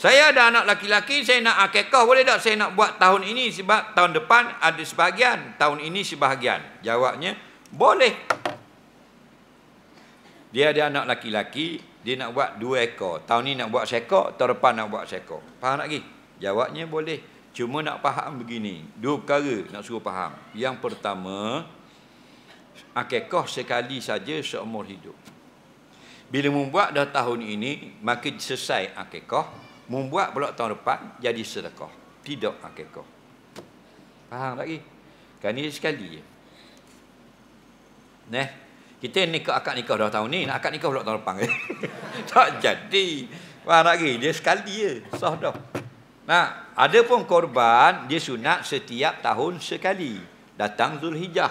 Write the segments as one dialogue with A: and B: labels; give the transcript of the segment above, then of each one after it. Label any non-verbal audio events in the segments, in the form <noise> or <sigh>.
A: Saya ada anak laki-laki, saya nak akikah, boleh tak saya nak buat tahun ini sebab tahun depan ada sebahagian, tahun ini sebahagian. Jawabnya, boleh. Dia ada anak laki-laki, dia nak buat dua ekor. Tahun ini nak buat seekor, tahun depan nak buat seekor. Faham lagi? Jawabnya boleh. Cuma nak faham begini. Dua perkara nak suruh faham. Yang pertama, akikah sekali saja seumur hidup. Bila membuat dah tahun ini, maka selesai akikah. Okay, membuat pula tahun depan jadi sedekah tidak akikah faham tak ni kan ni sekali neh kita nikah akad nikah dah tahun ni nak akad nikah pula tahun depan ke eh? <laughs> tak jadi faham lagi, dia sekali je sah dah nah ada pun korban dia sunat setiap tahun sekali datang Zulhijjah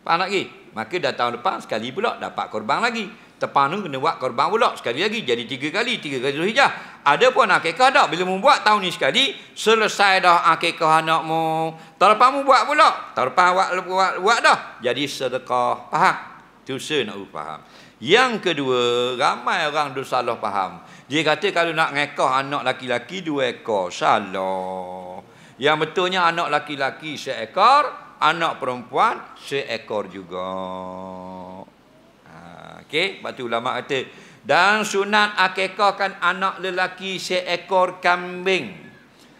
A: faham lagi, ni maka dah tahun depan sekali pula dapat korban lagi Tepang tu kena buat korban pula sekali lagi jadi tiga kali tiga kali Zulhijjah ada pun akikah dah bila mu buat tahun ni sekali selesai dah akikah anakmu terlepas mu buat pula terlepas buat, buat, buat dah jadi sedekah faham tu saya nak faham yang kedua ramai orang dah salah faham dia kata kalau nak ngekah anak laki-laki dua ekor salah yang betulnya anak laki-laki seekor anak perempuan seekor juga ha, ok lepas tu ulama kata dan sunat akikahkan anak lelaki seekor kambing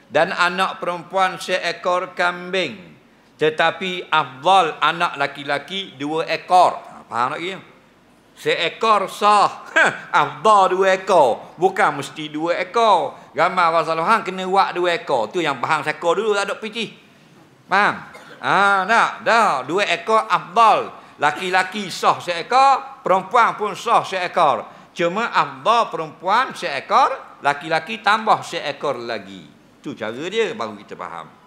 A: dan anak perempuan seekor kambing tetapi afdal anak laki-laki dua ekor ha, faham tak ya seekor sah <laughs> afdal dua ekor bukan mesti dua ekor gambar pasal hang kena buat dua ekor tu yang lah, faham seko ha, dulu tak ada pici faham ah dah dah dua ekor afdal laki-laki sah seekor perempuan pun sah seekor Cuma afdal perempuan seekor, laki-laki tambah seekor lagi. Itu cara dia baru kita faham.